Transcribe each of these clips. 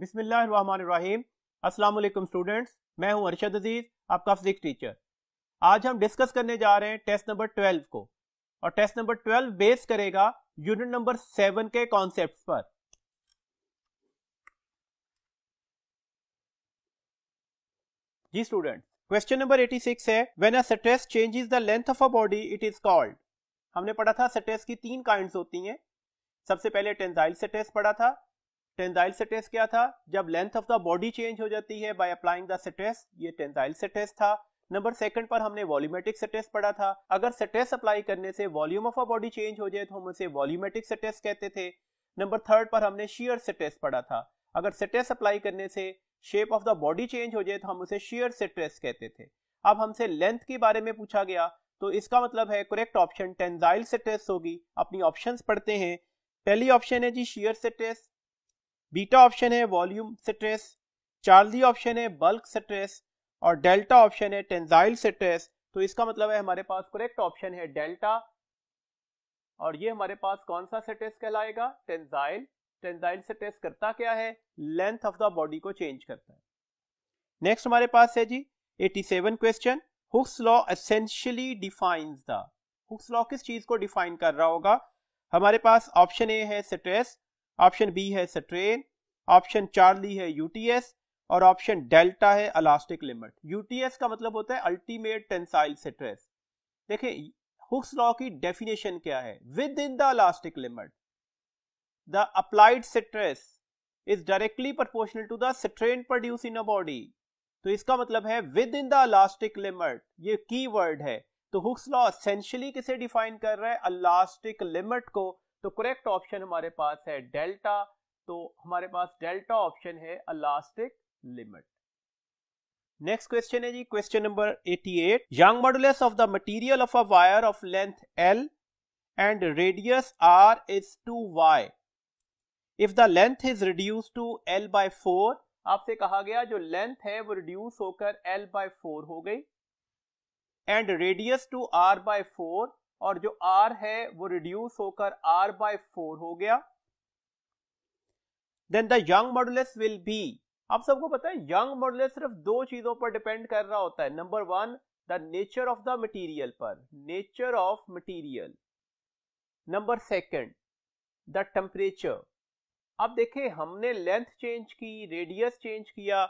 अस्सलाम वालेकुम स्टूडेंट्स मैं हूं अरशद अजीज आपका फिजिक्स टीचर आज हम डिस्कस करने जा रहे हैं टेस्ट नंबर 12 को और टेस्ट नंबर 12 बेस करेगा यूनिट नंबर 7 के कॉन्सेप्ट पर जी स्टूडेंट क्वेश्चन नंबर 86 है when a stress changes the length of a body it is called हमने पढ़ा था स्ट्रेस की तीन काइंड्स होती हैं सबसे पहले टेंजाइल स्ट्रेस पढ़ा था टेंजाइल स्ट्रेस क्या था जब length of the body change हो जाती है बाय अप्लाइंग द स्ट्रेस ये टेंजाइल स्ट्रेस था नंबर सेकंड पर हमने वॉल्यूमेट्रिक स्ट्रेस पढ़ा था अगर स्ट्रेस अप्लाई करने से volume of a body change हो जाए तो हम उसे वॉल्यूमेट्रिक स्ट्रेस कहते थे नंबर थर्ड पर हमने शेयर स्ट्रेस पढ़ा था अगर स्ट्रेस अप्लाई करने से shape of the body change हो जाए तो हम उसे शेयर स्ट्रेस कहते थे अब हमसे लेंथ के बारे में पूछा गया तो इसका मतलब है करेक्ट ऑप्शन टेंजाइल स्ट्रेस होगी अपनी ऑप्शंस पढ़ते हैं पहली ऑप्शन है जी शेयर स्ट्रेस बीटा ऑप्शन है वॉल्यूम स्ट्रेस चार्ली ऑप्शन है बल्क स्ट्रेस और डेल्टा ऑप्शन है टेंजाइल स्ट्रेस तो इसका मतलब है हमारे पास करेक्ट ऑप्शन है डेल्टा और ये हमारे पास कौन सा स्ट्रेस कहलाएगा टेंजाइल टेंजाइल स्ट्रेस करता क्या है लेंथ ऑफ द बॉडी को चेंज करता है नेक्स्ट हमारे पास है जी 87 question Hooke's law essentially defines the Hooke's law किस चीज को डिफाइन कर रहा होगा हमारे पास ऑप्शन ए है स्ट्रेस ऑप्शन बी है स्ट्रेन ऑप्शन चार्ली है यूटीएस और ऑप्शन डेल्टा है अलास्टिक लिमिट यूटीएस का मतलब होता है अल्टीमेट टेंसाइल स्ट्रेस देखें हुक्स लॉ की डेफिनेशन क्या है within the elastic limit the applied stress is directly proportional to the strain produce in a body तो इसका मतलब है within the elastic limit ये की है तो हुक्स लॉ एसेंशियली किसे डिफाइन कर रहा है अलास्टिक लिमिट को तो करेक्ट ऑप्शन हमारे पास है डेल्टा तो हमारे पास डेल्टा ऑप्शन है अलास्टिक लिमिट नेक्स्ट क्वेश्चन है जी question number 88 Young modulus of the material of a wire of length L and radius R is two Y if the length is reduce to L by four आपसे कहा गया जो length है वो reduce होकर L by four हो गई and radius two R by four और जो आर है वो रिड्यूस होकर आर बाय फोर हो गया then the Young modulus will be आप सबको पता है यंग मॉडुलस सिर्फ दो चीजों पर डिपेंड कर रहा होता है number one the nature of the material पर nature of material number second the temperature अब देखें हमने लेंथ चेंज की रेडियस चेंज किया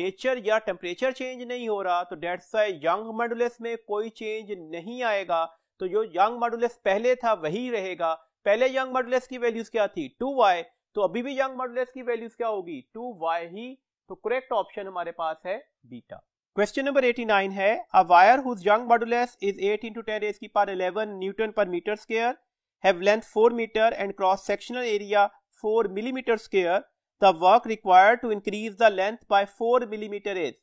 नेचर या टेम्परेचर चेंज नहीं हो रहा तो डेट्स यंग मॉडुलस में कोई चेंज नहीं आएगा तो जो यंग मॉडुलस पहले था वही रहेगा पहले यंग मॉडुलस की वैल्यूज क्या थी टू वाई तो अभी भी यंग मॉडुलस की वैल्यूज क्या होगी टू वाई ही तो करेक्ट ऑप्शन हमारे पास है बीटा क्वेश्चन नंबर 89 है a wire whose Young modulus is 8 into 10 raise की पावर 11 न्यूटन पर metre square have length 4 metre and cross sectional area 4 millimetre square the work required to increase the length by 4 millimetre is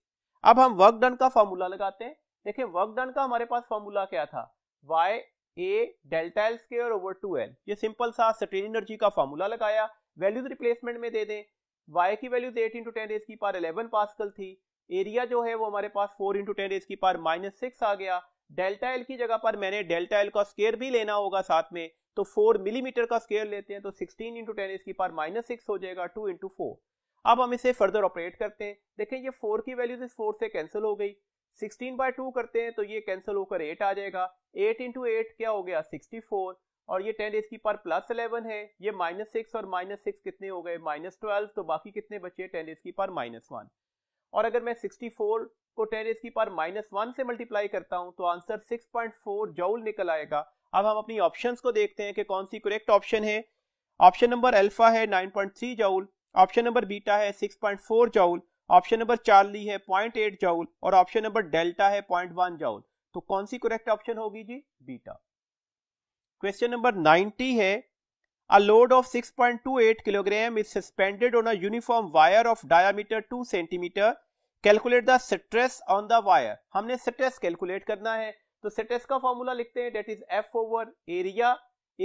अब हम work done का formula लगाते हैं देखिए work done का हमारे पास फॉर्मूला क्या था Y A delta L square over two L ये सिंपल सा स्ट्रेन एनर्जी का फॉर्मूला लगाया वैल्यूज रिप्लेसमेंट में दे दें वाई की values eight into ten raise की पार एलेवन पास्कल थी एरिया जो है वो हमारे पास फोर इंटू टेन रेज की पार माइनस सिक्स आ गया डेल्टा एल की जगह पर मैंने डेल्टा एल का स्केयर भी लेना होगा साथ में तो फोर मिलीमीटर का स्केयर लेते हैं तो सिक्सटीन इंटू टेन रेज की पार माइनस सिक्स हो जाएगा टू इंटू फोर अब हम इसे फर्दर ऑपरेट करते हैं देखें ये फोर की वैल्यूज इस फोर से कैंसिल हो गई 16 बाय टू करते हैं तो ये कैंसिल होकर 8 आ जाएगा 8 इंटू एट क्या हो गया 64 और ये 10 इसकी पर प्लस 11 है ये माइनस सिक्स और माइनस सिक्स कितने हो गए माइनस ट्वेल्व तो बाकी कितने बचे 10 इसकी पर माइनस वन और अगर मैं 64 को 10 इसकी पर माइनस वन से मल्टीप्लाई करता हूँ तो आंसर 6.4 जौल निकल आएगा अब हम अपनी ऑप्शन को देखते हैं कि कौन सी करेक्ट ऑप्शन है ऑप्शन नंबर अल्फा है three joule option number beta है four joule option number Charlie है पॉइंट एट जाउल और ऑप्शन नंबर डेल्टा है पॉइंट वन जाउल तो कौन सी करेक्ट ऑप्शन होगी जी बीटा क्वेश्चन नंबर नाइनटी है A load of 6.28 kilogram is suspended on a uniform wire of diameter 2 centimetre calculate the stress on the wire हमने stress calculate करना है तो स्ट्रेस का फॉर्मूला लिखते हैं that is F over area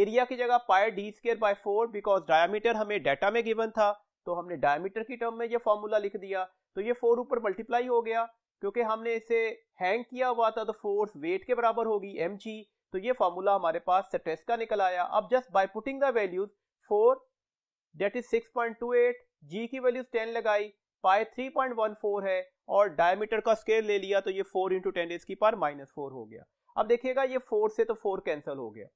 area की जगह पाए D square by four because diameter हमें डाटा में गिवन था तो हमने डायमीटर की टर्म में ये फॉर्मूला लिख दिया तो ये फोर ऊपर मल्टीप्लाई हो गया क्योंकि हमने इसे हैंग किया हुआ था तो फोर्स वेट के बराबर होगी एम तो ये फॉर्मूला हमारे पास स्ट्रेस का निकल आया अब just by putting the values for that is six point two eight G की वैल्यूज टेन लगाई पाए थ्री पॉइंट वन फोर है और डायमीटर का स्केल ले लिया तो ये फोर इंटू टेन की पार माइनस फोर हो गया अब देखिएगा ये फोर से तो फोर कैंसिल हो गया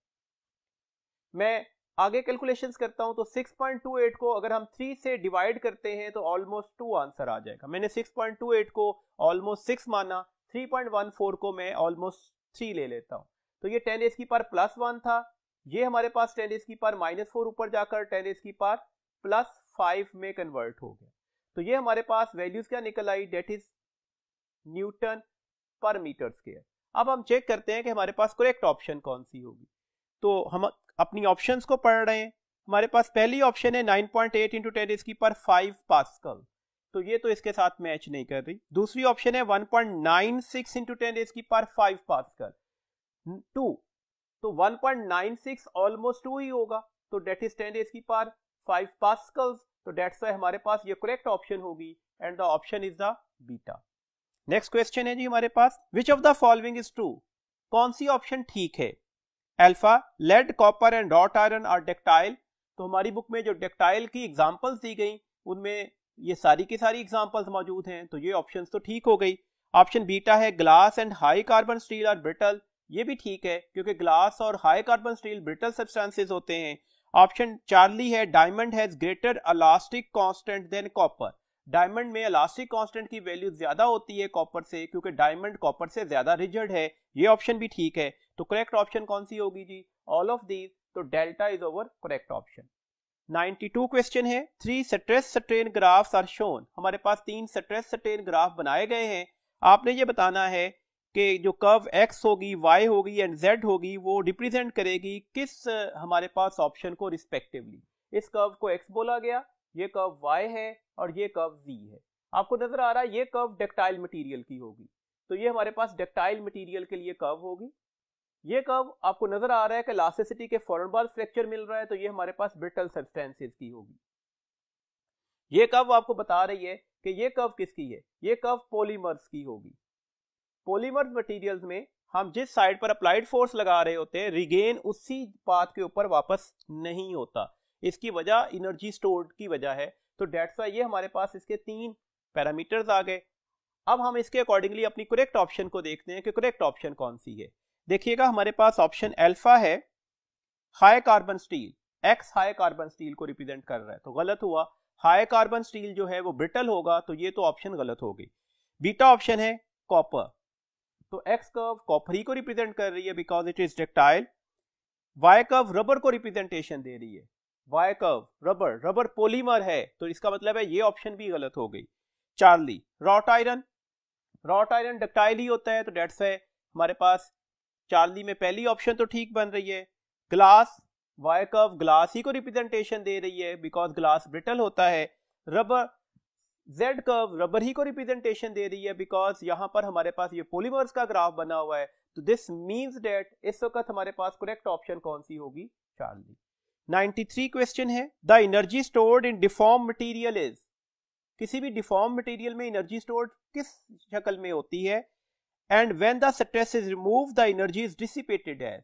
मैं आगे कैलकुलेशंस करता हूं तो 6.28 को अगर हम 3 से डिवाइड करते हैं तो ऑलमोस्ट 2 आंसर आ जाएगा मैंने 6.28 को ऑलमोस्ट 6 माना 3.14 को मैं ऑलमोस्ट 3 ले लेता हूं तो ये 10 एस की पार प्लस वन था ये हमारे पास 10 एस की पार माइनस फोर ऊपर जाकर 10 एस की पार प्लस फाइव में कन्वर्ट हो गया तो ये हमारे पास वैल्यूज क्या निकल आई डेट इज न्यूटन पर मीटर स्केयर अब हम चेक करते हैं कि हमारे पास करेक्ट ऑप्शन कौन सी होगी तो हम अपनी ऑप्शंस को पढ़ रहे हैं हमारे पास पहली ऑप्शन है 9.8 पॉइंट एट इंटू टेन इसकी पर फाइव पास्कल तो ये तो इसके साथ मैच नहीं कर रही दूसरी ऑप्शन है 1.96 point nine six into ten इसकी पर फाइव पास्कल टू तो 1.96 ऑलमोस्ट टू ही होगा तो डेट इज टेन इसकी पर फाइव पास्कल तो डेट्स वाई हमारे पास ये करेक्ट ऑप्शन होगी and the option is the beta next question है जी हमारे पास which of the following is true कौन सी ऑप्शन ठीक है alpha lead copper and wrought iron are ductile तो हमारी बुक में जो डेक्टाइल की एग्जाम्पल्स दी गई उनमें ये सारी की सारी एग्जाम्पल्स मौजूद हैं तो ये ऑप्शन तो ठीक हो गई ऑप्शन बीटा है glass and high carbon steel और ब्रिटल ये भी ठीक है क्योंकि ग्लास और high carbon steel brittle substances होते हैं ऑप्शन चार्ली है diamond has greater elastic constant than copper diamond में अलास्टिक कांस्टेंट की वैल्यू ज्यादा होती है कॉपर से क्योंकि डायमंड कॉपर से ज्यादा रिजर्ड है ये ऑप्शन भी ठीक है तो करेक्ट ऑप्शन कौन सी होगी जी ऑल ऑफ दीज तो delta is our correct option 92 question है three stress strain graphs are shown हमारे पास तीन स्ट्रेस स्ट्रेन ग्राफ बनाए गए हैं आपने ये बताना है कि जो कर्व एक्स होगी वाई होगी एंड जेड होगी वो रिप्रेजेंट करेगी किस हमारे पास ऑप्शन को रिस्पेक्टिवली इस कर्व को एक्स बोला गया ये कर्व वाई है और ये कर्व जी है आपको नजर आ रहा है ये कर्व डेक्टाइल मटीरियल की होगी तो ये हमारे पास डेक्टाइल मटीरियल के लिए कर्व होगी ये कब आपको नजर आ रहा है कि लास्टिसिटी के फॉरन बार फ्रैक्चर मिल रहा है तो ये हमारे पास ब्रिटल सब्सटेंसेस की होगी ये कब आपको बता रही है कि ये कव किसकी है ये कव पोलीमर्स की होगी पोलीमर्स मटीरियल में हम जिस साइड पर अप्लाइड फोर्स लगा रहे होते हैं रिगेन उसी पाथ के ऊपर वापस नहीं होता इसकी वजह इनर्जी स्टोर की वजह है तो डेट्स ये हमारे पास इसके तीन पैरामीटर्स आ गए अब हम इसके अकॉर्डिंगली अपनी करेक्ट ऑप्शन को देखते हैं कि करेक्ट ऑप्शन कौन सी है देखिएगा हमारे पास ऑप्शन एल्फा है high carbon steel X high carbon steel को रिप्रेजेंट कर रहा है तो गलत हुआ हाई कार्बन स्टील जो है वो ब्रिटल होगा तो ये तो ऑप्शन गलत हो गई बीटा ऑप्शन है कॉपर तो एक्स कर्व कॉपर ही को रिप्रेजेंट कर रही है because it is ductile Y curve rubber को रिप्रेजेंटेशन दे रही है Y curve rubber rubber polymer है तो इसका मतलब है ये ऑप्शन भी गलत हो गई Charlie wrought iron wrought iron ductile ही होता है तो डेट्स है हमारे पास चार्ली में पहली ऑप्शन तो ठीक बन रही है ग्लास वाई ग्लास ही को रिप्रेजेंटेशन दे रही है बिकॉज ग्लास ब्रिटल होता है रबर जेड कर्व रबर ही को रिप्रेजेंटेशन दे रही है बिकॉज यहाँ पर हमारे पास ये पोलीमर्स का ग्राफ बना हुआ है तो दिस मीन्स डेट इस वक्त हमारे पास करेक्ट ऑप्शन कौन सी होगी चार्ली 93 क्वेश्चन है the energy stored in deform material is किसी भी डिफॉर्म मटेरियल में एनर्जी स्टोर्ड किस शक्ल में होती है and when the stress is remove the energy is dissipated as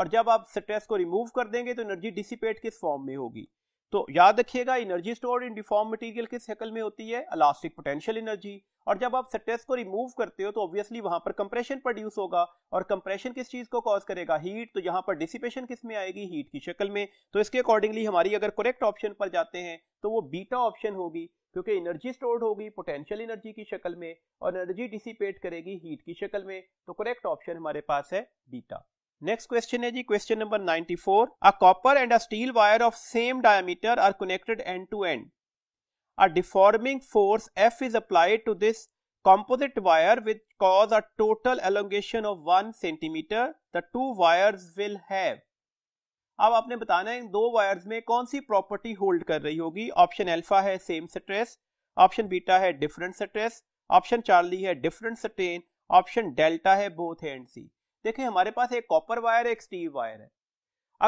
और जब आप स्ट्रेस को रिमूव कर देंगे तो एनर्जी डिसिपेट किस फॉर्म में होगी तो याद रखिएगा energy stored in deform material किस शक्ल में होती है इलास्टिक पोटेंशियल एनर्जी और जब आप स्ट्रेस को रिमूव करते हो तो ऑब्वियसली वहां पर कंप्रेशन प्रोड्यूस होगा और कंप्रेशन किस चीज को कॉज करेगा हीट तो यहाँ पर डिसिपेशन किस में आएगी हीट की शक्ल में तो इसके अकॉर्डिंगली हमारी अगर करेक्ट ऑप्शन पर जाते हैं तो वो बीटा ऑप्शन होगी क्योंकि एनर्जी स्टोर्ड होगी पोटेंशियल एनर्जी की शक्ल में और एनर्जी डिसिपेट करेगी हीट की शक्ल में तो करेक्ट ऑप्शन हमारे पास है बीटा नेक्स्ट क्वेश्चन है जी question number 94 a copper and a steel wire of same diameter are connected end to end a deforming force F is applied to this composite wire which cause a total elongation of 1 centimetre the two wires will have अब आपने बताना है इन दो wires में कौन सी property hold कर रही होगी ऑप्शन अल्फा है सेम स्ट्रेस ऑप्शन बीटा है डिफरेंट स्ट्रेस ऑप्शन चार्ली है डिफरेंट स्ट्रेन ऑप्शन डेल्टा है बोथ एंड सी देखिए हमारे पास एक कॉपर वायर है एक स्टील वायर है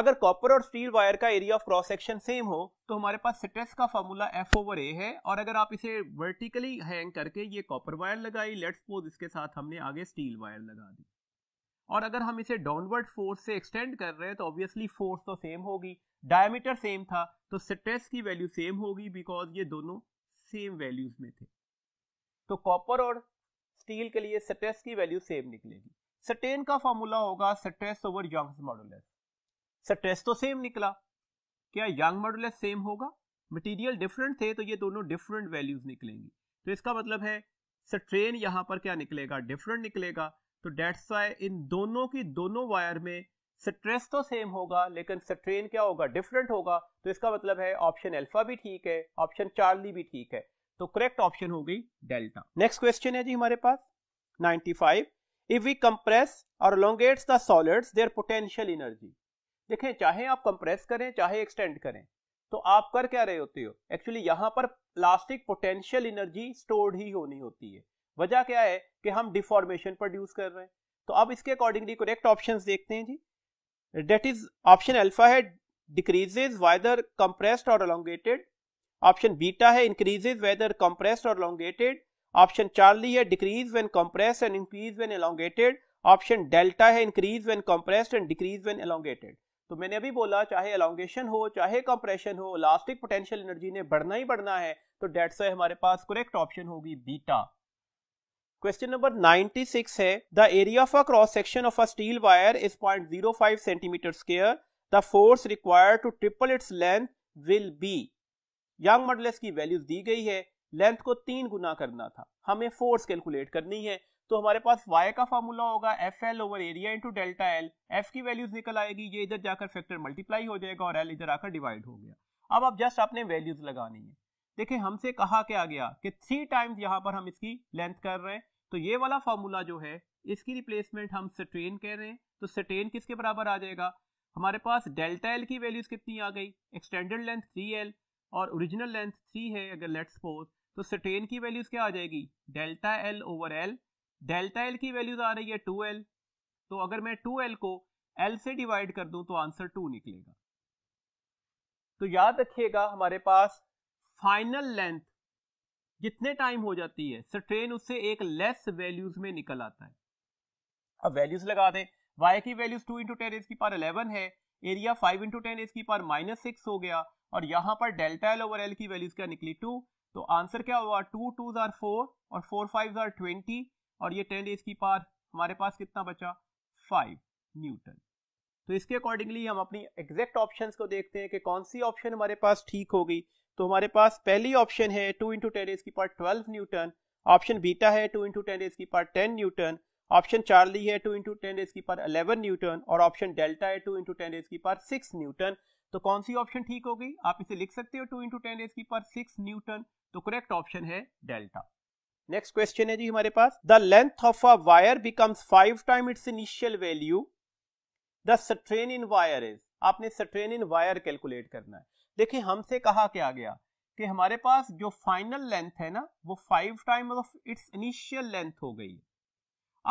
अगर कॉपर और स्टील वायर का area of cross section same हो तो हमारे पास स्ट्रेस का फॉर्मूला एफ ओवर ए है और अगर आप इसे वर्टिकली हैंग करके ये कॉपर वायर लगाई लेट्स सपोज इसके साथ हमने आगे स्टील वायर लगा दी और अगर हम इसे डाउनवर्ड फोर्स से एक्सटेंड कर रहे हैं तो ऑब्वियसली फोर्स तो सेम होगी डायमीटर सेम था तो स्ट्रेस की वैल्यू सेम होगी बिकॉज ये दोनों सेम वैल्यूज में थे तो कॉपर और स्टील के लिए स्ट्रेस की वैल्यू सेम निकलेगी सटेन का फॉर्मूला होगा stress over Young's modulus stress तो सेम निकला क्या यंग मॉडुलस सेम होगा मटेरियल डिफरेंट थे तो ये दोनों डिफरेंट वैल्यूज निकलेंगी तो इसका मतलब है स्ट्रेन यहाँ पर क्या निकलेगा डिफरेंट निकलेगा तो डेट्स वाई इन दोनों की दोनों वायर में स्ट्रेस तो सेम होगा लेकिन स्ट्रेन क्या होगा डिफरेंट होगा तो इसका मतलब है ऑप्शन अल्फा भी ठीक है ऑप्शन चार्ली भी ठीक है तो करेक्ट ऑप्शन हो गई डेल्टा नेक्स्ट क्वेश्चन है जी हमारे पास 95 if we compress or elongates the solids their potential energy देखें चाहे आप कंप्रेस करें चाहे एक्सटेंड करें तो आप कर क्या रहे होते हो एक्चुअली यहां पर प्लास्टिक पोटेंशियल एनर्जी स्टोर्ड ही होनी होती है वजह क्या है कि हम डिफॉर्मेशन प्रोड्यूस कर रहे हैं तो अब इसके अकॉर्डिंगली करेक्ट ऑप्शन देखते हैं जी डेट इज ऑप्शन अल्फा है decreases whether compressed or elongated option beta है increases whether compressed or elongated option Charlie है decrease when compressed and increase when elongated option delta है increase when compressed and decrease when elongated तो मैंने अभी बोला चाहे अलोंगेशन हो चाहे कंप्रेशन हो इलास्टिक पोटेंशियल एनर्जी ने बढ़ना ही बढ़ना है तो डेट्स हमारे पास करेक्ट ऑप्शन होगी बीटा क्वेश्चन नंबर 96 है the area of a cross section of a steel wire is 0.05 centimetre square the force required to triple its length will be Young modulus की वैल्यूज दी गई है length को तीन गुना करना था हमें फोर्स कैलकुलेट करनी है तो हमारे पास y का फॉर्मूला होगा F L over area into delta L F की वैल्यूज निकल आएगी ये इधर जाकर फैक्टर मल्टीप्लाई हो जाएगा और एल इधर आकर डिवाइड हो गया अब आप जस्ट आपने वैल्यूज लगानी है देखिए हमसे कहा क्या गया कि थ्री टाइम्स यहाँ पर हम इसकी लेंथ कर रहे हैं तो ये वाला फार्मूला जो है इसकी रिप्लेसमेंट हम सटेन कह रहे हैं तो सटेन किसके बराबर आ जाएगा हमारे पास डेल्टा एल की वैल्यूज कितनी आ गई एक्सटेंडेड लेंथ थ्री एल और ओरिजिनल लेंथ थ्री है अगर लेट्स सपोज तो सटेन की वैल्यूज क्या आ जाएगी delta L over L delta L की वैल्यूज आ रही है टू एल तो अगर मैं टू एल को एल से डिवाइड कर दूं तो आंसर टू निकलेगा तो याद रखिएगा हमारे पास फाइनल लेंथ जितने टाइम हो जाती है स्ट्रेन उससे एक लेस वैल्यूज में निकल आता है अब वैल्यूज लगा दें वाई की values two into ten as की पार इलेवन है area five into ten as की पार माइनस सिक्स हो गया और यहाँ पर डेल्टा एल ओवर एल की वैल्यूज क्या निकली टू तो आंसर क्या हुआ टू टू जार फोर और फोर फाइव जार ट्वेंटी और ये टेन एज की पार हमारे पास कितना बचा फाइव न्यूटन तो इसके अकॉर्डिंगली हम अपनी एग्जैक्ट ऑप्शन को देखते हैं कि कौन सी ऑप्शन हमारे पास ठीक होगी तो हमारे पास पहली ऑप्शन है टू इंटू टेन रेस की power twelve newton option beta है टू इंटू टेन रेस की power ten newton option Charlie है टू इंटू टेन रेस की पार अलेवन न्यूटन और ऑप्शन डेल्टा है टू इंटू टेन रेस की power six newton तो कौन सी ऑप्शन ठीक होगी आप इसे लिख सकते हो टू इंटू टेन रेस की पार सिक्स न्यूटन तो करेक्ट ऑप्शन है डेल्टा नेक्स्ट क्वेश्चन है जी हमारे पास the length of a wire becomes five time its initial value the strain in wire is आपने स्ट्रेन इन वायर कैलकुलेट करना है देखिए हमसे कहा क्या गया कि हमारे पास जो फाइनल लेंथ है ना वो five time of its initial length हो गई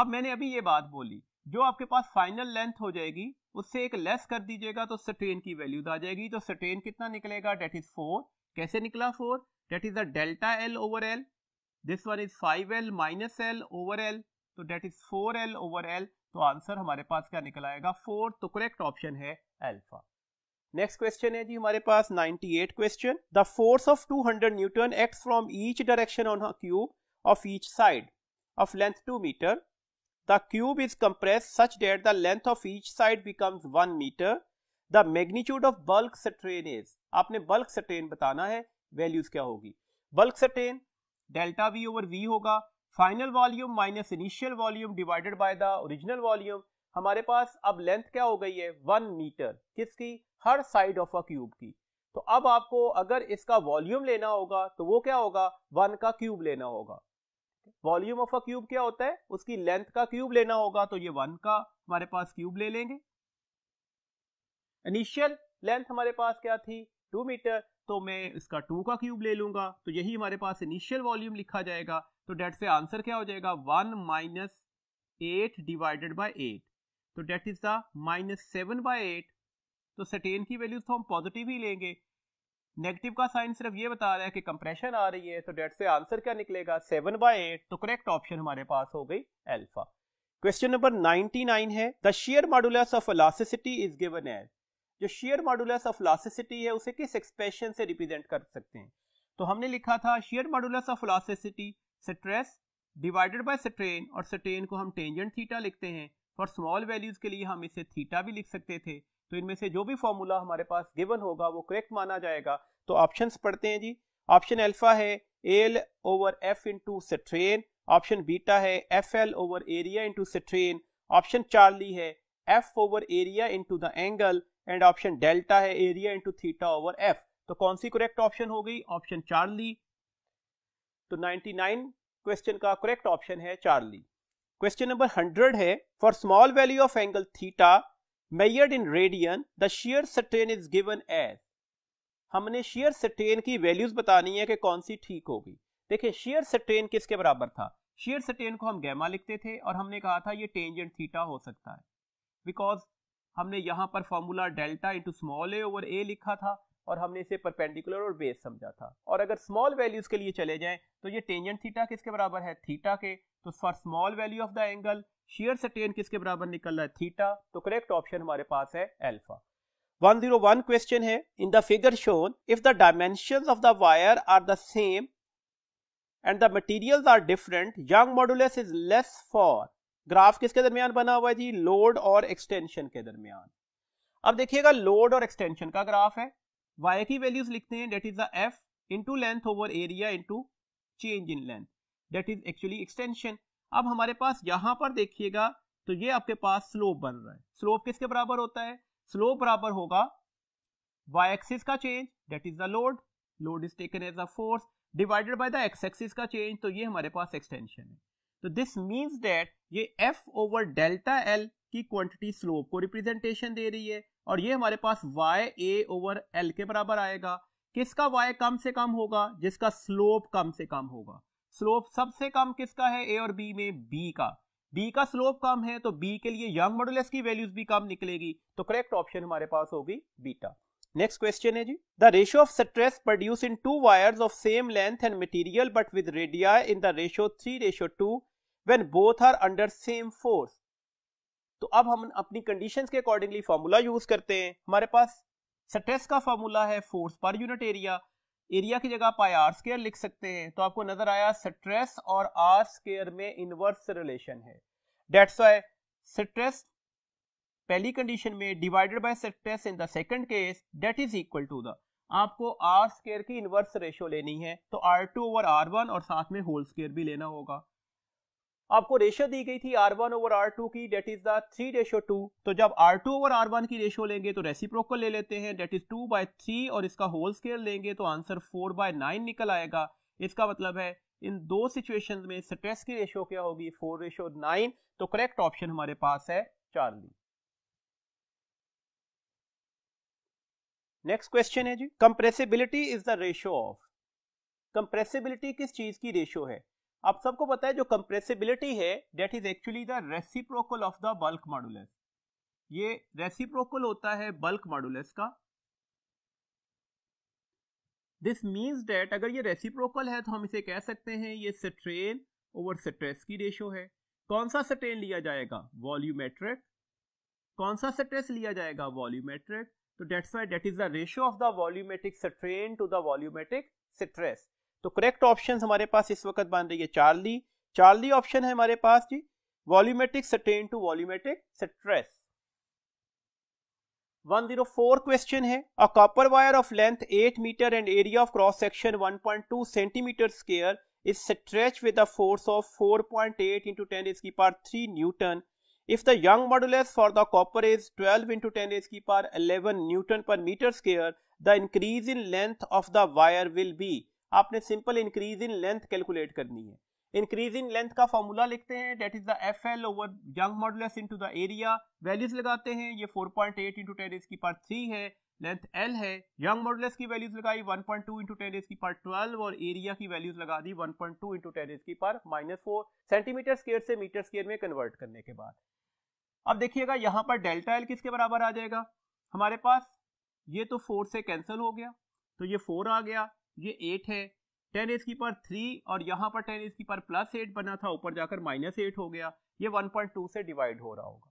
अब मैंने अभी ये बात बोली जो आपके पास फाइनल लेंथ हो जाएगी उससे एक लेस कर दीजिएगा तो सटेन की वैल्यू आ जाएगी तो सटेन कितना निकलेगा डेट इज फोर कैसे निकला four that is the delta L over L this one is five L minus L over L तो that is four L over L तो आंसर हमारे पास क्या निकल आएगा फोर तो करेक्ट ऑप्शन है एल्फा नेक्स्ट क्वेश्चन है जी हमारे पास 98 question the force of 200 newton act from each direction on cube of each side of length 2 metre the cube is compress such that the length of each side becomes 1 metre the magnitude of bulk strain is आपने bulk strain बताना है values क्या होगी bulk strain delta V over V होगा final volume minus initial volume divided by the original volume हमारे पास अब length क्या हो गई है वन मीटर किसकी हर साइड ऑफ अ क्यूब की तो अब आपको अगर इसका वॉल्यूम लेना होगा तो वो क्या होगा वन का क्यूब लेना होगा वॉल्यूम ऑफ अ क्यूब क्या होता है उसकी लेंथ का क्यूब लेना होगा तो ये वन का हमारे पास क्यूब ले लेंगे इनिशियल लेंथ हमारे पास क्या थी टू मीटर तो मैं इसका टू का क्यूब ले लूंगा तो यही हमारे पास इनिशियल वॉल्यूम लिखा जाएगा तो डेट से आंसर क्या हो जाएगा one minus eight divided by eight तो that is the minus seven by eight तो सेटेन की वैल्यूज तो हम पॉजिटिव ही लेंगे नेगेटिव का साइन सिर्फ ये बता रहा है कि कंप्रेशन आ रही है तो डेट से आंसर क्या निकलेगा सेवन बाय एट तो करेक्ट ऑप्शन हमारे पास हो गई alpha question number ninety nine है the shear modulus of elasticity is given as जो शेयर मॉडुलस ऑफ लासिसिटी है उसे किस एक्सप्रेशन से रिप्रेजेंट कर सकते हैं तो हमने लिखा था shear modulus of elasticity stress divided by strain और स्ट्रेन को हम टेंजेंट थीटा लिखते हैं फॉर स्मॉल वैल्यूज के लिए हम इसे थीटा भी लिख सकते थे तो इनमें से जो भी फॉर्मूला हमारे पास गिवन होगा वो करेक्ट माना जाएगा तो ऑप्शंस पढ़ते हैं जी ऑप्शन अल्फा है L over F into strain option beta है F L over area into strain option Charlie है F over area into the angle and option delta है area into theta over F तो कौन सी correct option हो गई option Charlie तो 99 question का करेक्ट ऑप्शन है चार्ली क्वेश्चन नंबर 100 है for small value of angle theta measured in radian, the shear strain is given as हमने शेयर सटेन की वैल्यूज बतानी है कि कौन सी ठीक होगी देखिए शेयर सटेन किसके बराबर था शेयर सटेन को हम गैमा लिखते थे और हमने कहा था ये टेंजेंट थीटा हो सकता है बिकॉज हमने यहाँ पर formula delta into small a over ए लिखा था और हमने इसे परपेंडिकुलर और बेस समझा था और अगर स्मॉल वैल्यूज के लिए चले जाएं तो ये टेंजेंट थीटा किसके बराबर है थीटा के तो for small value of the angle shear strain किसके बराबर निकल रहा है थीटा तो करेक्ट ऑप्शन हमारे पास है एल्फा 101 क्वेश्चन है in the figure shown if the dimension of the wire are the same and the materials are different Young modulus is less for graph किसके दरमियान बना हुआ है जी लोड और एक्सटेंशन के दरमियान अब देखिएगा लोड और एक्सटेंशन का ग्राफ है वायर की वैल्यूज लिखते हैं that is the F into length over area into change in length that is actually extension अब हमारे पास यहां पर देखिएगा तो ये आपके पास स्लोप बन रहा है स्लोप किसके बराबर होता है स्लोप बराबर होगा वाई एक्सिस का change that is the load load is taken as a force divided by the X axis का चेंज तो ये हमारे पास एक्सटेंशन है तो दिस मीन्स डेट ये एफ ओवर डेल्टा एल की क्वांटिटी स्लोप को रिप्रेजेंटेशन दे रही है और ये हमारे पास वाई ए ओवर एल के बराबर आएगा किसका वाई कम से कम होगा जिसका स्लोप कम से कम होगा स्लोप सबसे कम किसका है ए और बी में बी का बी का स्लोप कम है तो बी के लिए यंग मॉडुलस की वैल्यूज भी कम निकलेगी तो करेक्ट ऑप्शन हमारे पास होगी बीटा नेक्स्ट क्वेश्चन है जी the ratio of stress produce in two wires of same length and material but with radii in the ratio three ratio two when both are under same force तो अब हम अपनी condition के accordingly formula use करते हैं हमारे पास stress का फॉर्मूला है फोर्स पर यूनिट एरिया एरिया की जगह आप आई आर स्केयर लिख सकते हैं तो आपको नजर आया स्ट्रेस और आर स्केयर में इनवर्स रिलेशन है डेट्स वाई स्ट्रेस पहली कंडीशन में divided by stress in the second case that is equal to the आपको आर स्केयर की इनवर्स रेशियो लेनी है तो R two over R one और साथ में होल स्केयर भी लेना होगा आपको रेशियो दी गई थी R one over R two की that is the three ratio two तो जब R two over R one की रेशियो लेंगे तो रेसिप्रोकल ले लेते हैं that is two by three और इसका होल स्केल लेंगे तो आंसर फोर बाय नाइन निकल आएगा इसका मतलब है इन दो सिचुएशन में स्ट्रेस की रेशियो क्या होगी फोर रेशियो नाइन तो करेक्ट ऑप्शन हमारे पास है चार्ली नेक्स्ट क्वेश्चन है जी compressibility is the ratio of compressibility किस चीज की रेशियो है आप सबको पता है जो कंप्रेसिबिलिटी है that is actually the reciprocal of the bulk modulus ये रेसिप्रोकल होता है बल्क मॉडुलस का दिस मीन्स डेट अगर ये रेसिप्रोकल है तो हम इसे कह सकते हैं ये स्ट्रेन ओवर स्ट्रेस की रेशियो है कौन सा स्ट्रेन लिया जाएगा वॉल्यूमेट्रिक कौन सा स्ट्रेस लिया जाएगा वॉल्यूमेट्रिक तो that's why that is the ratio of the volumetric strain to the volumetric stress तो करेक्ट ऑप्शन हमारे पास इस वक्त बन रही है चार्ली चार्ली ऑप्शन है हमारे पास जी volumetric strain to volumetric stress 104 question है a copper wire of length 8 metre and area of cross section 1.2 centimetre square is stretch with a force of 4.8 point into ten की power three newton if the Young modulus for the copper is 12 into ten as की power 11 newton पर metre square the increase in length of the wire will B आपने simple increase in length calculate करनी है increase in length का formula लिखते हैं that is the F L over Young model into the area values लगाते हैं ये four point eight into ten as की पार्ट थ्री है लेंथ एल है यंग मॉडल की वैल्यूज लगाई one point two into ten as की power twelve और एरिया की वैल्यूज लगा दी one point two into ten as की power minus four centimetre square से मीटर स्केयर में कन्वर्ट करने के बाद अब देखिएगा यहाँ पर डेल्टा एल किसके बराबर आ जाएगा हमारे पास ये तो फोर से कैंसिल हो गया तो ये फोर आ गया ये एट है टेन एज की पर थ्री और यहाँ पर टेन एज की पर प्लस एट बना था ऊपर जाकर माइनस एट हो गया ये वन पॉइंट टू से डिवाइड हो रहा होगा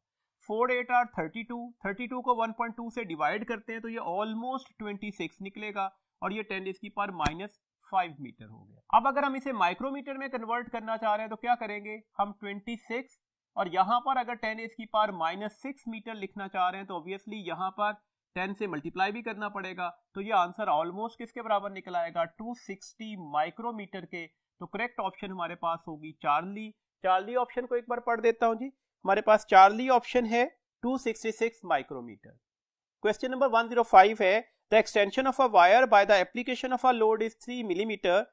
four eight or thirty two thirty two को वन पॉइंट टू से डिवाइड करते हैं तो ये ऑलमोस्ट ट्वेंटी सिक्स निकलेगा और ये टेन एज की पर माइनस फाइव मीटर हो गया अब अगर हम इसे माइक्रोमीटर में कन्वर्ट करना चाह रहे हैं तो क्या करेंगे हम ट्वेंटी सिक्स और यहाँ पर अगर टेन एज की पार माइनस सिक्स मीटर लिखना चाह रहे हैं तो ऑब्वियसली यहाँ पर टेन से मल्टीप्लाई भी करना पड़ेगा तो ये आंसर ऑलमोस्ट किसके बराबर निकल आएगा टू सिक्सटी माइक्रोमीटर के तो करेक्ट ऑप्शन हमारे पास होगी चार्ली चार्ली ऑप्शन को एक बार पढ़ देता हूँ जी हमारे पास चार्ली ऑप्शन है two sixty six micrometre question number one zero five है the extension of a wire by the application of a load is three millimetre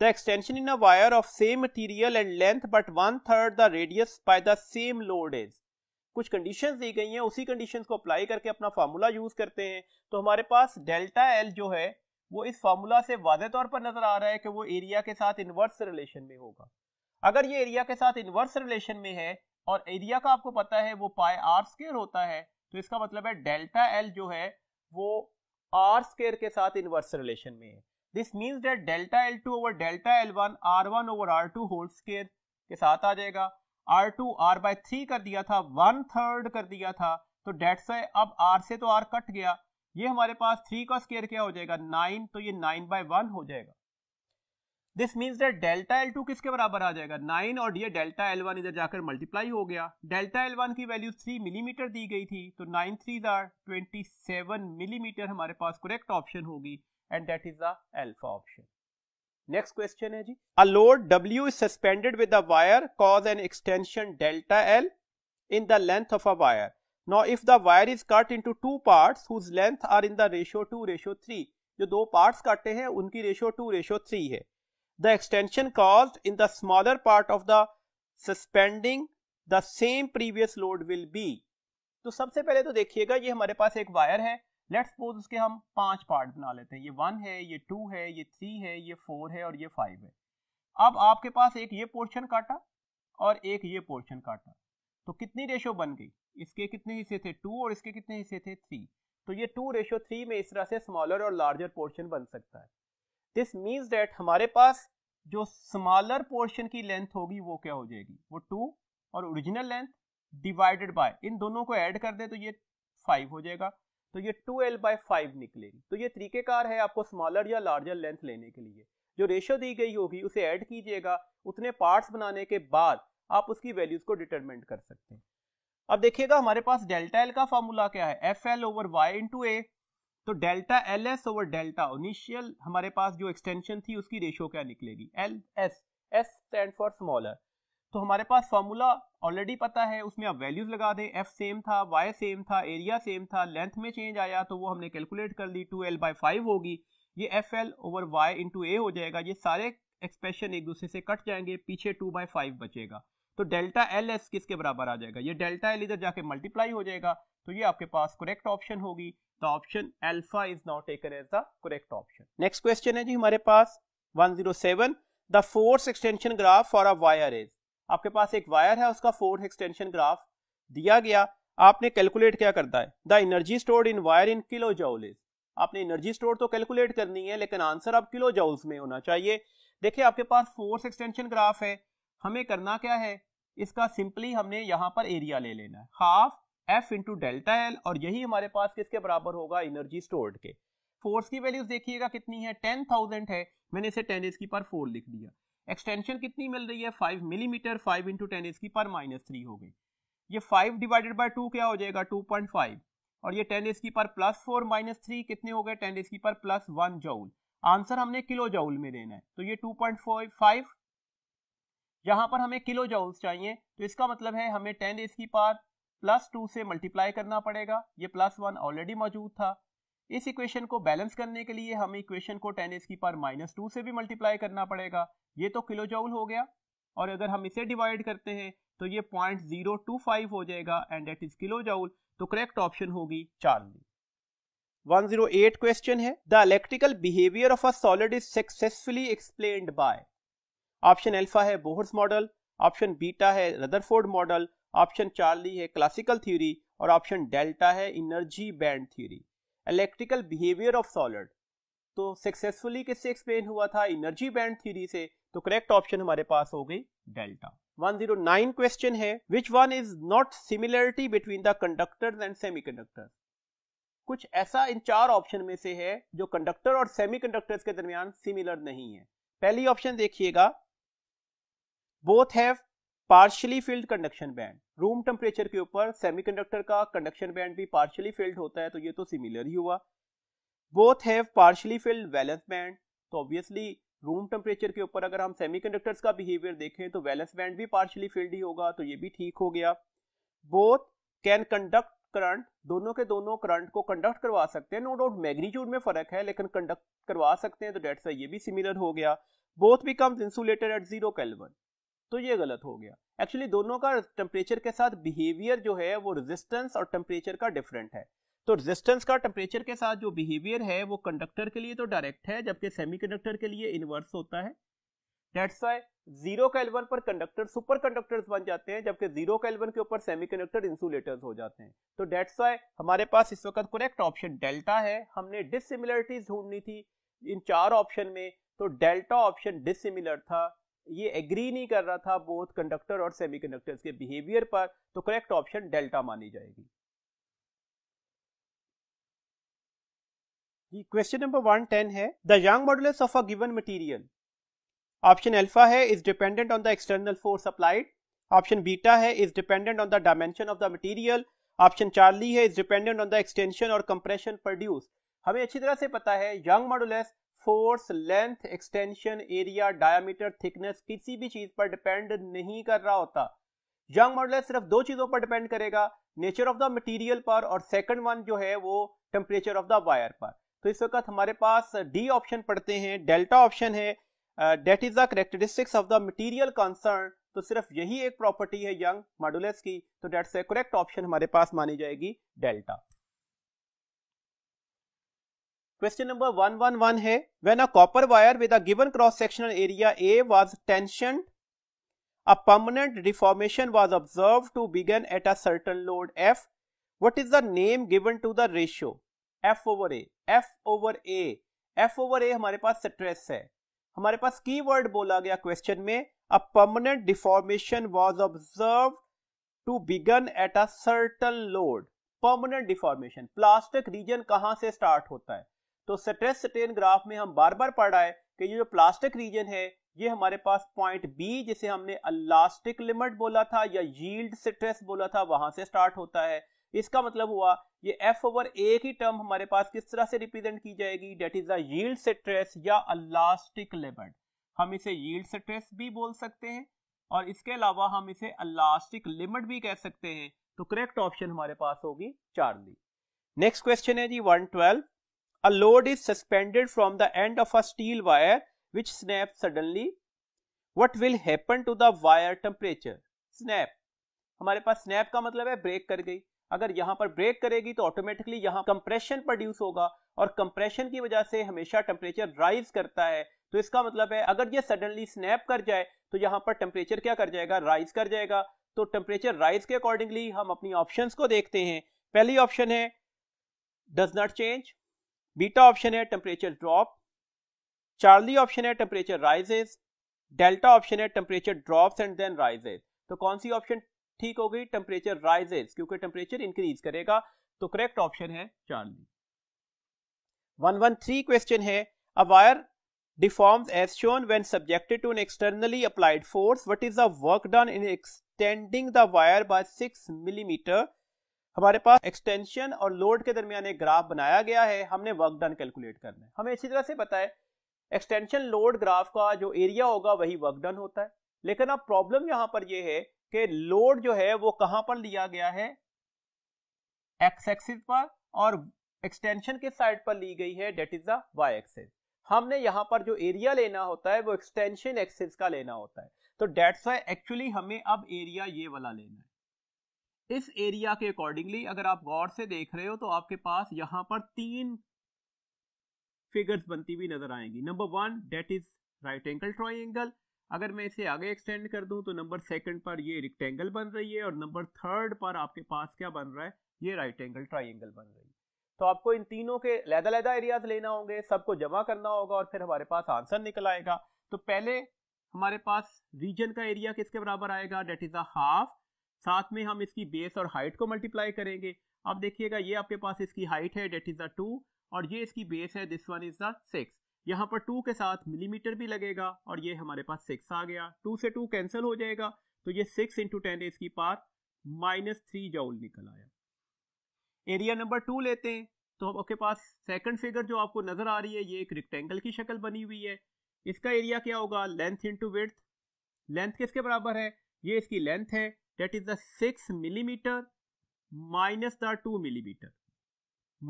the extension in a wire of same material and length but one third the radius by the same load is कुछ conditions दी गई हैं उसी conditions को apply करके अपना formula use करते हैं तो हमारे पास डेल्टा एल जो है वो इस फार्मूला से वाजे तौर पर नज़र आ रहा है कि वो एरिया के साथ इन्वर्स रिलेशन में होगा अगर ये एरिया के साथ इन्वर्स रिलेशन में है और एरिया का आपको पता है वो पाए आर स्केयर होता है तो इसका मतलब है डेल्टा एल जो है वो आर स्केयर के साथ इन्वर्स रिलेशन में है this means that delta L two over delta L one R one over R two whole square के साथ आ जाएगा R two R by three कर दिया था वन थर्ड कर दिया था तो डेट्स है अब आर से तो आर कट गया ये हमारे पास थ्री का स्केयर क्या हो जाएगा नाइन तो ये नाइन बाय वन हो जाएगा this means that delta L two किसके बराबर आ जाएगा नाइन और ये डेल्टा एल वन इधर जाकर मल्टीप्लाई हो गया डेल्टा एल वन की वैल्यू थ्री मिलीमीटर दी गई थी तो नाइन थ्री जार ट्वेंटी सेवन मिलीमीटर हमारे पास करेक्ट ऑप्शन होगी and that is the alpha option next question है जी a load W is suspended with a wire cause an extension delta L in the length of a wire now if the wire is cut into two parts whose length are in the ratio 2 ratio 3 जो दो parts काटे हैं उनकी ratio 2 ratio 3 है the extension cause in the smaller part of the suspending the same previous load will be तो सबसे पहले तो देखिएगा ये हमारे पास एक वायर है लेट्स सपोज उसके हम पांच पार्ट बना लेते हैं ये वन है ये टू है ये थ्री है ये फोर है और ये फाइव है अब आपके पास एक ये पोर्शन काटा और एक ये पोर्शन काटा तो कितनी रेशो बन गई इसके कितने हिस्से थे टू और इसके कितने हिस्से थे थ्री तो ये टू रेशो थ्री में इस तरह से स्मॉलर और लार्जर पोर्शन बन सकता है दिस मीन्स डेट हमारे पास जो स्मॉलर पोर्शन की लेंथ होगी वो क्या हो जाएगी वो टू और ओरिजिनल लेंथ डिवाइडेड बाय इन दोनों को ऐड कर दे तो ये फाइव हो जाएगा तो ये टू एल बाय फाइव निकलेगी तो ये तरीकेकार है आपको स्मॉलर या लार्जर लेंथ लेने के लिए जो रेशो दी गई होगी उसे ऐड कीजिएगा उतने पार्ट्स बनाने के बाद आप उसकी वैल्यूज को डिटरमेंट कर सकते हैं अब देखिएगा हमारे पास डेल्टा एल का फॉर्मूला क्या है F L over Y into A तो delta L S over delta initial हमारे पास जो एक्सटेंशन थी उसकी रेशियो क्या निकलेगी L S S stand for smaller तो हमारे पास फॉर्मूला ऑलरेडी पता है उसमें आप वैल्यूज लगा दें एफ सेम था वाई सेम था एरिया सेम था लेंथ में चेंज आया तो वो हमने कैलकुलेट कर ली टू एल बाई फाइव होगी ये F L over Y into A हो जाएगा ये सारे एक्सप्रेशन एक दूसरे से कट जाएंगे पीछे टू बाई फाइव बचेगा तो डेल्टा एल एस किसके बराबर आ जाएगा ये डेल्टा एल इधर जाके मल्टीप्लाई हो जाएगा तो ये आपके पास करेक्ट ऑप्शन होगी the option alpha is not taken as the correct option next question है जी हमारे पास one zero seven the force extension graph for a wire is आपके पास एक वायर है उसका फोर्थ एक्सटेंशन ग्राफ दिया गया आपने कैलकुलेट क्या करता है the energy stored in wire in kilojoule आपने एनर्जी स्टोर तो कैलकुलेट करनी है लेकिन आंसर अब किलो जाउल्स में होना चाहिए देखिए आपके पास फोर्स एक्सटेंशन ग्राफ है हमें करना क्या है इसका सिंपली हमने यहाँ पर एरिया ले लेना है half F into delta L और यही हमारे पास किसके बराबर होगा एनर्जी स्टोर्ड के फोर्स की वैल्यूज देखिएगा कितनी है टेन थाउजेंड है मैंने इसे टेन इसकी पर फोर लिख दिया एक्सटेंशन कितनी मिल रही है five millimetre five into ten इसकी पर माइनस थ्री हो गई ये फाइव डिवाइडेड बाई टू क्या हो जाएगा टू पॉइंट फाइव और ये टेन इसकी power plus four minus three कितने हो गए टेन इसकी power plus one joule answer हमने किलो जाउल में देना है तो ये टू पॉइंट फाइव यहाँ पर हमें किलो जाउल्स चाहिए तो इसका मतलब है हमें टेन इसकी पर प्लस टू से मल्टीप्लाई करना पड़ेगा ये प्लस वन ऑलरेडी मौजूद था इस इक्वेशन को बैलेंस करने के लिए हमें इक्वेशन को टेन एस की पार माइनस टू से भी मल्टीप्लाई करना पड़ेगा ये तो किलो जाउल हो गया और अगर हम इसे डिवाइड करते हैं तो ये पॉइंट जीरो टू फाइव हो जाएगा and that is kilojoule तो करेक्ट ऑप्शन होगी चार्ली एट क्वेश्चन है the electrical behaviour of a solid is successfully explain by option alpha है बोहर्स मॉडल ऑप्शन बीटा है रदरफोर्ड मॉडल ऑप्शन चार्ली है classical theory और option delta है energy band theory electrical behaviour of solid तो successfully किससे explain हुआ था energy band theory से तो करेक्ट ऑप्शन हमारे पास हो गई डेल्टा 109 क्वेश्चन है which one is not similarity between the conductors and semiconductors कुछ ऐसा इन चार ऑप्शन में से है जो कंडक्टर और सेमीकंडक्टर्स के दरमियान सिमिलर नहीं है पहली ऑप्शन देखिएगा both have partially filled conduction band room temperature के ऊपर सेमीकंडक्टर का कंडक्शन बैंड भी पार्शली फील्ड होता है तो ये तो सिमिलर ही हुआ both have partially filled valence band तो ऑब्वियसली रूम टेम्परेचर के ऊपर अगर हम सेमीकंडक्टर्स का बिहेवियर देखें तो वैलेंस बैंड भी पार्शली फील्ड ही होगा तो ये भी ठीक हो गया बोथ कैन कंडक्ट करंट दोनों के दोनों करंट को कंडक्ट करवा सकते हैं नो डाउट मैग्नीट्यूड में फर्क है लेकिन कंडक्ट करवा सकते हैं तो डेट्स ये भी सिमिलर हो गया both becomes insulated at zero kelvin तो ये गलत हो गया एक्चुअली दोनों का टेम्परेचर के साथ बिहेवियर जो है वो रेजिस्टेंस और टेम्परेचर का डिफरेंट है तो रेजिस्टेंस का टेम्परेचर के साथ जो बिहेवियर है वो कंडक्टर के लिए तो डायरेक्ट है जबकि सेमीकंडक्टर के लिए इनवर्स होता है डेट्स वाई जीरो कैलवन पर कंडक्टर सुपर कंडक्टर्स बन जाते हैं जबकि जीरो कैलवन के ऊपर सेमीकंडक्टर इंसुलेटर्स हो जाते हैं तो डेट्स वाई हमारे पास इस वक्त करेक्ट ऑप्शन डेल्टा है हमने डिसिमिलरिटीज ढूंढनी थी इन चार ऑप्शन में तो डेल्टा ऑप्शन डिसिमिलर था ये एग्री नहीं कर रहा था बोथ कंडक्टर और सेमीकंडक्टर्स के बिहेवियर पर तो करेक्ट ऑप्शन डेल्टा मानी जाएगी क्वेश्चन नंबर वन टेन है the Young modulus of a given material option alpha है is dependent on the external force applied option beta है is dependent on the dimension of the material option Charlie है is dependent on the extension और compression produce हमें अच्छी तरह से पता है Young modulus force length extension area diameter thickness किसी भी चीज पर डिपेंड नहीं कर रहा होता यंग मॉडल सिर्फ दो चीजों पर डिपेंड करेगा नेचर ऑफ द मटेरियल पर और सेकंड वन जो है वो टेम्परेचर ऑफ द वायर पर तो इस वक्त हमारे पास डी ऑप्शन पढ़ते हैं डेल्टा ऑप्शन है that is the characteristics of the material concern तो सिर्फ यही एक प्रॉपर्टी है यंग मॉडुलस की तो डेट्स ए करेक्ट ऑप्शन हमारे पास मानी जाएगी डेल्टा क्वेश्चन नंबर 111 है when a copper wire with a given cross sectional area A was tensioned a permanent deformation was observe to begin at a certain load F what is the name given to the ratio F over A F over A F over A हमारे पास stress है हमारे पास की word बोला गया question में a permanent deformation was observe to begin at a certain load permanent deformation plastic region कहां से स्टार्ट होता है तो स्ट्रेस स्ट्रेन ग्राफ में हम बार बार पढ़ रहा है कि ये जो प्लास्टिक रीजन है ये हमारे पास पॉइंट बी जिसे हमने अलास्टिक लिमिट बोला था या यील्ड स्ट्रेस बोला था वहां से स्टार्ट होता है इसका मतलब हुआ ये एफ ओवर ए की टर्म हमारे पास किस तरह से रिप्रेजेंट की जाएगी डेट इज यील्ड स्ट्रेस या अलास्टिक लिमिट हम इसे यील्ड स्ट्रेस भी बोल सकते हैं और इसके अलावा हम इसे अलास्टिक लिमिट भी कह सकते हैं तो करेक्ट ऑप्शन हमारे पास होगी चार दी नेक्स्ट क्वेश्चन है जी one twelve A load is suspended from the end of a steel wire which snaps suddenly. What will happen to the wire temperature? Snap. हमारे पास स्नैप का मतलब है ब्रेक कर गई अगर यहां पर ब्रेक करेगी तो ऑटोमेटिकली यहां कंप्रेशन प्रोड्यूस होगा और कंप्रेशन की वजह से हमेशा टेम्परेचर राइज करता है तो इसका मतलब है अगर ये सडनली स्नैप कर जाए तो यहां पर टेम्परेचर क्या कर जाएगा राइज कर जाएगा तो टेम्परेचर राइज के अकॉर्डिंगली हम अपनी ऑप्शन को देखते हैं पहली ऑप्शन है does not change beta option है टेम्परेचर ड्रॉप चार्ली ऑप्शन है टेम्परेचर राइजेज डेल्टा ऑप्शन है temperature drops and then rises तो कौन सी ऑप्शन ठीक हो गई टेम्परेचर राइजेज क्योंकि टेम्परेचर इंक्रीज करेगा तो करेक्ट ऑप्शन है Charlie one one three question है a wire deform as shown when subjected to an externally applied force what is the work done in extending the wire by six millimetre हमारे पास extension और load के दरमियान एक graph बनाया गया है हमने वर्क डन कैलकुलेट करना है हमें इसी तरह से पता है एक्सटेंशन लोड ग्राफ का जो एरिया होगा वही वर्क डन होता है लेकिन अब प्रॉब्लम यहाँ पर यह है कि लोड जो है वो कहां पर लिया गया है एक्स एक्सिस पर और एक्सटेंशन के साइड पर ली गई है that is the Y axis हमने यहाँ पर जो एरिया लेना होता है वो एक्सटेंशन एक्सिस का लेना होता है तो डेट्स वाई एक्चुअली हमें अब एरिया ये वाला लेना है इस एरिया के अकॉर्डिंगली अगर आप गौर से देख रहे हो तो आपके पास यहां पर तीन फिगर्स बनती हुई नजर आएंगी number one that is right angle triangle अगर मैं इसे आगे एक्सटेंड कर दूं तो नंबर सेकंड पर ये रिक्टेंगल बन रही है और नंबर थर्ड पर आपके पास क्या बन रहा है ये राइट एंगल ट्राइंगल बन रही है तो आपको इन तीनों के लहदा लहदा एरियाज लेना होंगे सबको जमा करना होगा और फिर हमारे पास आंसर निकल आएगा तो पहले हमारे पास रीजन का एरिया किसके बराबर आएगा डेट इज अ हाफ साथ में हम इसकी बेस और हाइट को मल्टीप्लाई करेंगे अब देखिएगा ये आपके पास इसकी हाइट है डेट इज द टू और ये इसकी बेस है this one is the six यहाँ पर टू के साथ मिलीमीटर भी लगेगा और ये हमारे पास सिक्स आ गया टू से टू कैंसिल हो जाएगा तो ये सिक्स इंटू टेन इसकी पार माइनस थ्री जाउल निकल आया एरिया नंबर टू लेते हैं तो आपके पास सेकंड फिगर जो आपको नजर आ रही है ये एक रिक्टेंगल की शक्ल बनी हुई है इसका एरिया क्या होगा लेंथ इंटू विर्थ लेंथ किसके बराबर है ये इसकी लेंथ है that is the 6 millimeter minus the 2 millimeter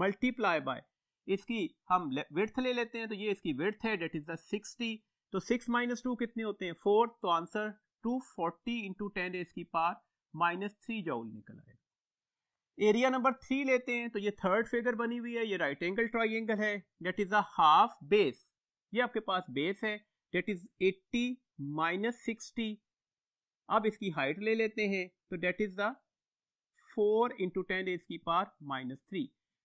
multiply by इसकी हम विर्थ ले लेते हैं तो ये इसकी विर्थ है डेट इज द 60 तो 6 माइनस टू कितने होते हैं फोर तो आंसर 240 फोर्टी इंटू टेन एज पार माइनस थ्री जॉल निकल एरिया नंबर थ्री लेते हैं तो ये थर्ड फिगर बनी हुई है ये राइट एंगल एंगल है that is a half base ये आपके पास बेस है डेट इज 80 माइनस सिक्सटी अब इसकी हाइट ले लेते हैं तो that is the four into ten is की पार माइनस थ्री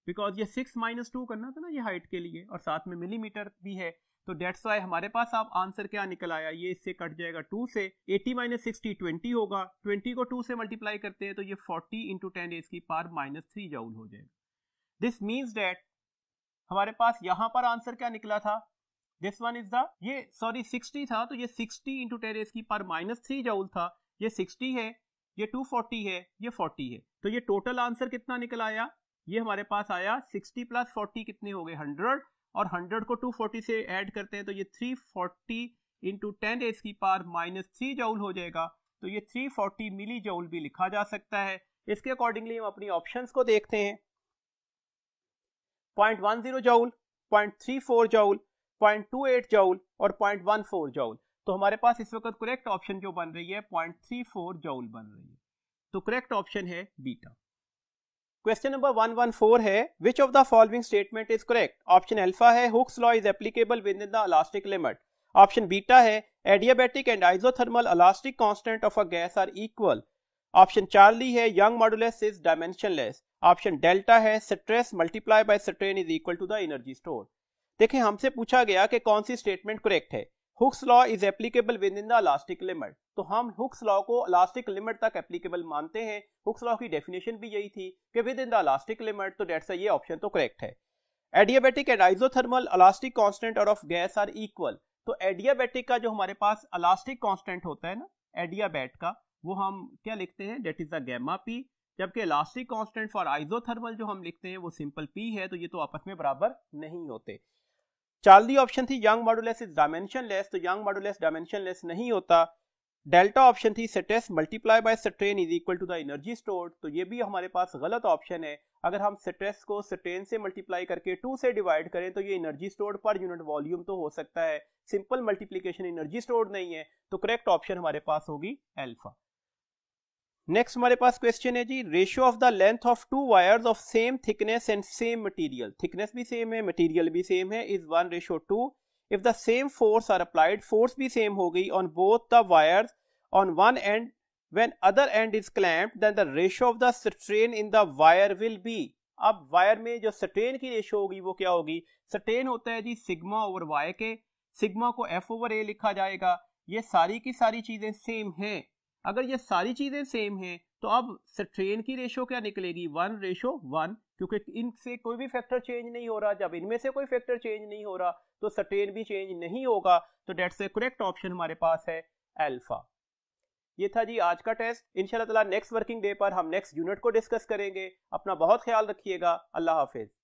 बिकॉज ये सिक्स माइनस टू करना था ना ये हाइट के लिए और साथ में मिलीमीटर भी है तो डेट्स वाई हमारे पास आप आंसर क्या निकल आया ये इससे कट जाएगा टू से एटी माइनस सिक्सटी ट्वेंटी होगा ट्वेंटी को टू से मल्टीप्लाई करते हैं तो ये फोर्टी इंटू टेन एज की पार माइनस थ्री जाउल हो जाएगा दिस मीन्स डेट हमारे पास यहाँ पर आंसर क्या निकला था दिस वन इज द ये सॉरी सिक्सटी था तो ये सिक्सटी इंटू टेन एस की पर माइनस थ्री जाउल था ये सिक्सटी है ये टू फोर्टी है ये फोर्टी है तो ये टोटल आंसर कितना निकल आया ये हमारे पास आया सिक्सटी प्लस फोर्टी कितने हो गए हंड्रेड और हंड्रेड को फोर्टी से ऐड करते हैं तो ये three forty into ten raise की पार माइनस थ्री जाउल हो जाएगा तो ये थ्री फोर्टी मिली जाउल भी लिखा जा सकता है इसके अकॉर्डिंगली हम अपनी ऑप्शन को देखते हैं point one zero point three four joule 0.28 joule और 0.14 जॉल तो हमारे पास इस वक्त करेक्ट ऑप्शन जो बन रही है 0.34 जॉल बन रही है तो करेक्ट ऑप्शन है बीटा क्वेश्चन नंबर 114 है which of the following statement is correct option alpha है Hooke's law is applicable within the elastic limit option beta है adiabatic and isothermal elastic constant of a gas are equal option Charlie है Young modulus is dimensionless option delta है stress multiply by strain is equal to the energy store देखें हमसे पूछा गया कि कौन सी statement correct है Hooke's law is applicable within the elastic limit तो हम हुक्स लॉ को इलास्टिक लिमिट तक एप्लीकेबल मानते हैं हुक्स लॉ की डेफिनेशन भी यही थी कि within the elastic limit तो डेट्स ये ऑप्शन तो करेक्ट है adiabatic and isothermal elastic constant और ऑफ गैस आर इक्वल तो एडियाबेटिक का जो हमारे पास इलास्टिक कॉन्स्टेंट होता है ना एडियाबेट का वो हम क्या लिखते हैं that is the gamma P जबकि इलास्टिक कॉन्स्टेंट फॉर आइजोथर्मल जो हम लिखते हैं वो सिंपल पी है तो ये तो आपस में बराबर नहीं होते चालदी ऑप्शन थी Young modulus is dimensionless तो यंग मॉडुलस डायमेंशन लेस नहीं होता डेल्टा ऑप्शन थी stress multiply by strain is equal to the energy stored तो ये भी हमारे पास गलत ऑप्शन है अगर हम स्ट्रेस को स्ट्रेन से मल्टीप्लाई करके टू से डिवाइड करें तो ये energy stored per unit volume तो हो सकता है सिंपल मल्टीप्लीकेशन एनर्जी स्टोर्ड नहीं है तो करेक्ट ऑप्शन हमारे पास होगी एल्फा नेक्स्ट हमारे पास क्वेश्चन है जी ratio of the length of two wires of same thickness and same material thickness भी सेम है मटेरियल भी सेम है is one ratio two if the same force are applied force भी same हो गई on both the wires on one and when other end is clamp then the ratio of the strain in the wire will be अब wire में जो strain की ratio होगी वो क्या होगी स्ट्रेन होता है जी सिग्मा ओवर वायर के सिग्मा को एफ ओवर ए लिखा जाएगा ये सारी की सारी चीजें सेम हैं अगर ये सारी चीज़ें सेम हैं तो अब सट्रेन की रेशो क्या निकलेगी वन रेशो वन क्योंकि इनसे कोई भी फैक्टर चेंज नहीं हो रहा जब इनमें से कोई फैक्टर चेंज नहीं हो रहा तो सट्रेन भी चेंज नहीं होगा तो डेट्स ए करेक्ट ऑप्शन हमारे पास है एल्फा ये था जी आज का टेस्ट इंशाल्लाह नेक्स्ट वर्किंग डे पर हम नेक्स्ट यूनिट को डिस्कस करेंगे अपना बहुत ख्याल रखिएगा अल्लाह हाफिज़